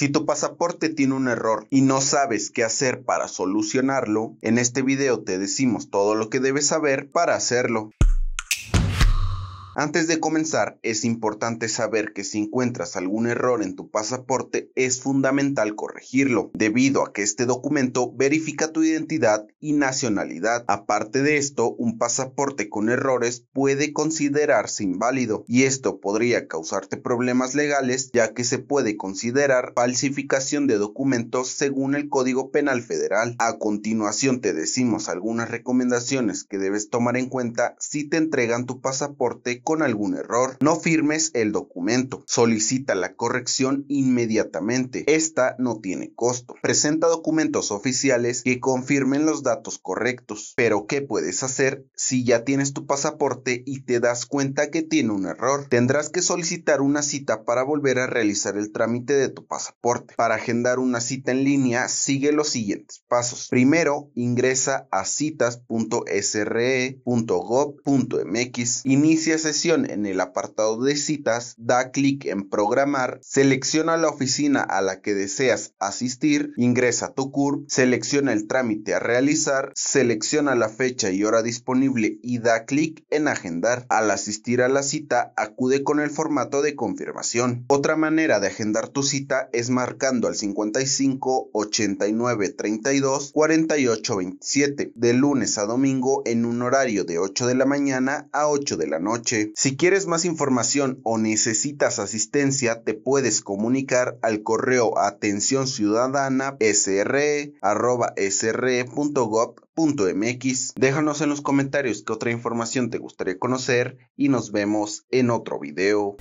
Si tu pasaporte tiene un error y no sabes qué hacer para solucionarlo, en este video te decimos todo lo que debes saber para hacerlo. Antes de comenzar, es importante saber que si encuentras algún error en tu pasaporte, es fundamental corregirlo, debido a que este documento verifica tu identidad y nacionalidad. Aparte de esto, un pasaporte con errores puede considerarse inválido y esto podría causarte problemas legales ya que se puede considerar falsificación de documentos según el Código Penal Federal. A continuación te decimos algunas recomendaciones que debes tomar en cuenta si te entregan tu pasaporte con algún error, no firmes el documento, solicita la corrección inmediatamente. Esta no tiene costo. Presenta documentos oficiales que confirmen los datos correctos. Pero ¿qué puedes hacer si ya tienes tu pasaporte y te das cuenta que tiene un error? Tendrás que solicitar una cita para volver a realizar el trámite de tu pasaporte. Para agendar una cita en línea, sigue los siguientes pasos. Primero, ingresa a citas.sre.gov.mx, inicias en el apartado de citas, da clic en programar, selecciona la oficina a la que deseas asistir, ingresa tu CURP, selecciona el trámite a realizar, selecciona la fecha y hora disponible y da clic en agendar. Al asistir a la cita, acude con el formato de confirmación. Otra manera de agendar tu cita es marcando al 55 89 32 48 27 de lunes a domingo en un horario de 8 de la mañana a 8 de la noche. Si quieres más información o necesitas asistencia, te puedes comunicar al correo atención ciudadana Déjanos en los comentarios qué otra información te gustaría conocer y nos vemos en otro video.